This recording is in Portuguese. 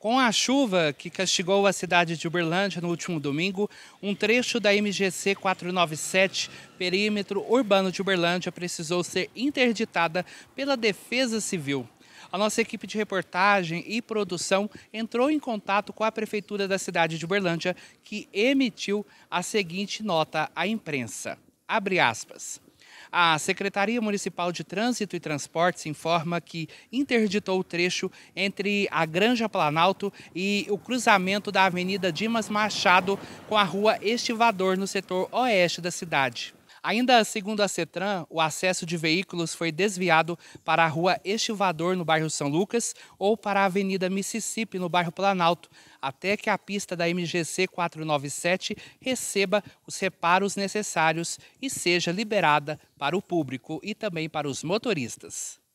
Com a chuva que castigou a cidade de Uberlândia no último domingo, um trecho da MGC 497, perímetro urbano de Uberlândia, precisou ser interditada pela Defesa Civil. A nossa equipe de reportagem e produção entrou em contato com a prefeitura da cidade de Uberlândia, que emitiu a seguinte nota à imprensa. Abre aspas. A Secretaria Municipal de Trânsito e Transportes informa que interditou o trecho entre a Granja Planalto e o cruzamento da Avenida Dimas Machado com a Rua Estivador, no setor oeste da cidade. Ainda segundo a CETRAN, o acesso de veículos foi desviado para a rua Estivador, no bairro São Lucas, ou para a Avenida Mississippi, no bairro Planalto, até que a pista da MGC 497 receba os reparos necessários e seja liberada para o público e também para os motoristas.